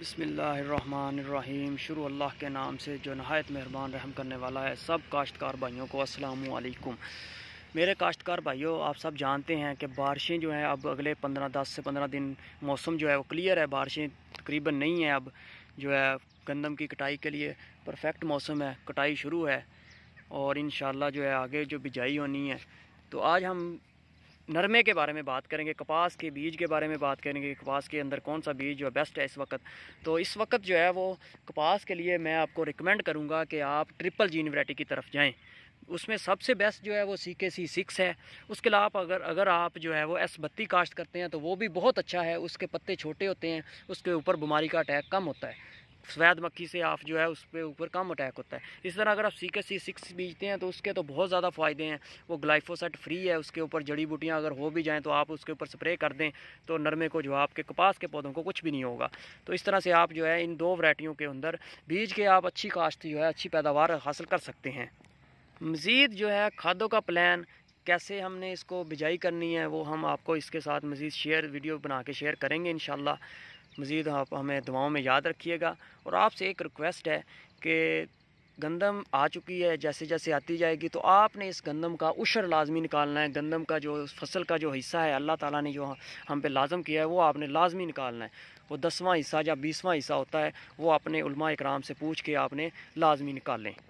बसमीम शुरू अल्लाह के नाम से जो नहायत मेहरबान रहम करने वाला है सब काश्तकार भाइयों को असलकुम मेरे काश्तकार भाइयों आप सब जानते हैं कि बारिशें जो हैं अब अगले पंद्रह दस से पंद्रह दिन मौसम जो है वो क्लियर है बारिशें तकरीबन नहीं हैं अब जो है गंदम की कटाई के लिए परफेक्ट मौसम है कटाई शुरू है और इन जो है आगे जो बिजाई होनी है तो आज हम नरमे के बारे में बात करेंगे कपास के बीज के बारे में बात करेंगे कपास के अंदर कौन सा बीज जो है बेस्ट है इस वक्त तो इस वक्त जो है वो कपास के लिए मैं आपको रिकमेंड करूँगा कि आप ट्रिपल जीन वरायटी की तरफ जाएँ उसमें सबसे बेस्ट जो है वो सी के सी सिक्स है उसके अलावा अगर अगर आप जो है वो एस बत्ती काश्त करते हैं तो वो भी बहुत अच्छा है उसके पत्ते छोटे होते हैं उसके ऊपर बीमारी का अटैक कम होता है सफ़ेद मक्खी से आप जो है उस पर ऊपर कम अटैक होता है इस तरह अगर आप सी के सी सिक्स बीजते हैं तो उसके तो बहुत ज़्यादा फ़ायदे हैं वो ग्लाइफोसेट फ्री है उसके ऊपर जड़ी बूटियाँ अगर हो भी जाएँ तो आप उसके ऊपर स्प्रे कर दें तो नरमे को जो है आपके कपास के पौधों को कुछ भी नहीं होगा तो इस तरह से आप जो है इन दो वरायटियों के अंदर बीज के आप अच्छी काश्त जो है अच्छी पैदावार हासिल कर सकते हैं मज़ीद जो है खादों का प्लान कैसे हमने इसको बिजाई करनी है वो हम आपको इसके साथ मज़ीद शेयर वीडियो बना के शेयर करेंगे इन मज़ीद आप हमें दुआओं में याद रखिएगा और आपसे एक रिक्वेस्ट है कि गंदम आ चुकी है जैसे जैसे आती जाएगी तो आपने इस गंदम का उशर लाजमी निकालना है गंदम का जो फसल का जो हिस्सा है अल्लाह ताला ने जो हम पे लाजम किया है वो आपने लाजमी निकालना है वो दसवां हिस्सा या बीसवां हिस्सा होता है वो अपने उलमा इकराम से पूछ के आपने लाजमी निकालें